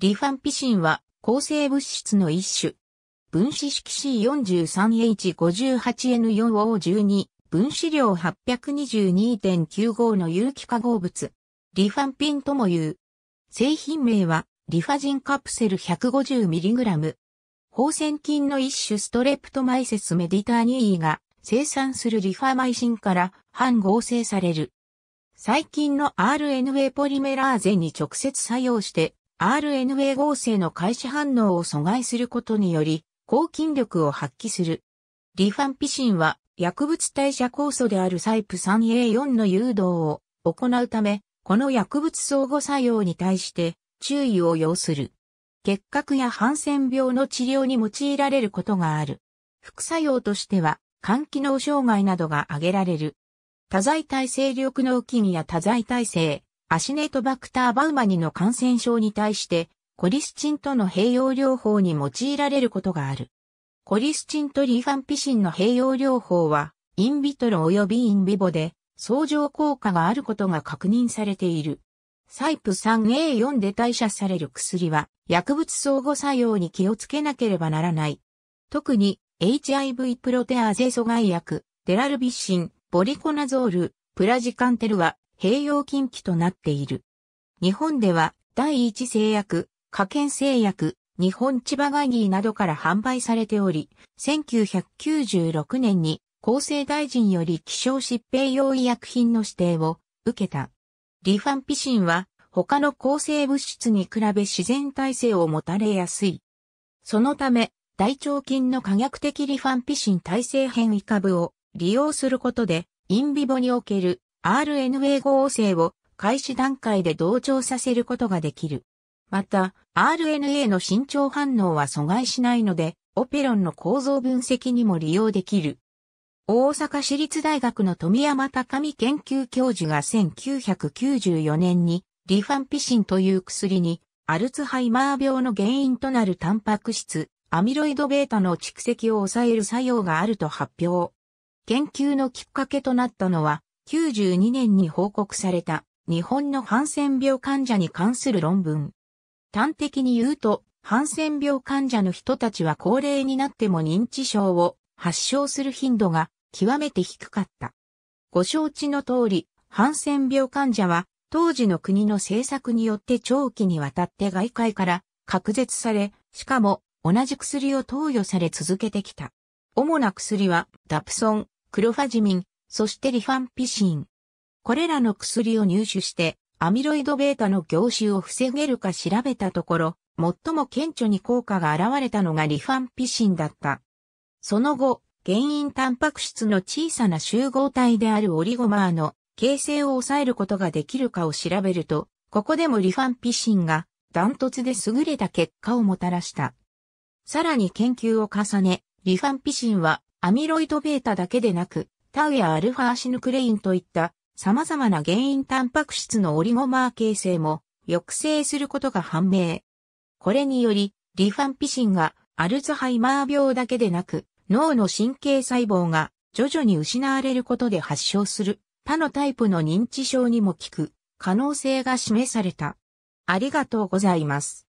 リファンピシンは抗生物質の一種。分子式 C43H58N4O12 分子量822.95の有機化合物。リファンピンとも言う。製品名はリファジンカプセル 150mg。放線菌の一種ストレプトマイセスメディターニーが生産するリファマイシンから反合成される。細菌の RNA ポリメラーゼに直接作用して RNA 合成の開始反応を阻害することにより、抗菌力を発揮する。リファンピシンは薬物代謝酵素であるサイプ 3A4 の誘導を行うため、この薬物相互作用に対して注意を要する。結核やハンセン病の治療に用いられることがある。副作用としては、肝機能障害などが挙げられる。多剤耐性緑脳菌や多剤耐性、アシネトバクターバウマニの感染症に対して、コリスチンとの併用療法に用いられることがある。コリスチンとリファンピシンの併用療法は、インビトロ及びインビボで、相乗効果があることが確認されている。サイプ 3A4 で代謝される薬は、薬物相互作用に気をつけなければならない。特に、HIV プロテアーゼ阻害薬、デラルビシン、ボリコナゾール、プラジカンテルは、併用禁忌となっている。日本では第一製薬、加健製薬、日本千葉ガニーなどから販売されており、1996年に厚生大臣より希少疾病用医薬品の指定を受けた。リファンピシンは他の抗生物質に比べ自然耐性を持たれやすい。そのため、大腸菌の科学的リファンピシン耐性変異株を利用することで、インビボにおける RNA 合成を開始段階で同調させることができる。また、RNA の伸長反応は阻害しないので、オペロンの構造分析にも利用できる。大阪市立大学の富山高美研究教授が1994年にリファンピシンという薬にアルツハイマー病の原因となるタンパク質アミロイド β の蓄積を抑える作用があると発表。研究のきっかけとなったのは92年に報告された日本のハンセン病患者に関する論文。端的に言うと、ハンセン病患者の人たちは高齢になっても認知症を発症する頻度が極めて低かった。ご承知の通り、ハンセン病患者は当時の国の政策によって長期にわたって外界から隔絶され、しかも同じ薬を投与され続けてきた。主な薬はダプソン、クロファジミン、そしてリファンピシン。これらの薬を入手して、アミロイド β の凝集を防げるか調べたところ、最も顕著に効果が現れたのがリファンピシンだった。その後、原因タンパク質の小さな集合体であるオリゴマーの形成を抑えることができるかを調べると、ここでもリファンピシンがダントツで優れた結果をもたらした。さらに研究を重ね、リファンピシンはアミロイド β だけでなく、タウやアルファシヌクレインといった様々な原因タンパク質のオリゴマー形成も抑制することが判明。これにより、リファンピシンがアルツハイマー病だけでなく、脳の神経細胞が徐々に失われることで発症する他のタイプの認知症にも効く可能性が示された。ありがとうございます。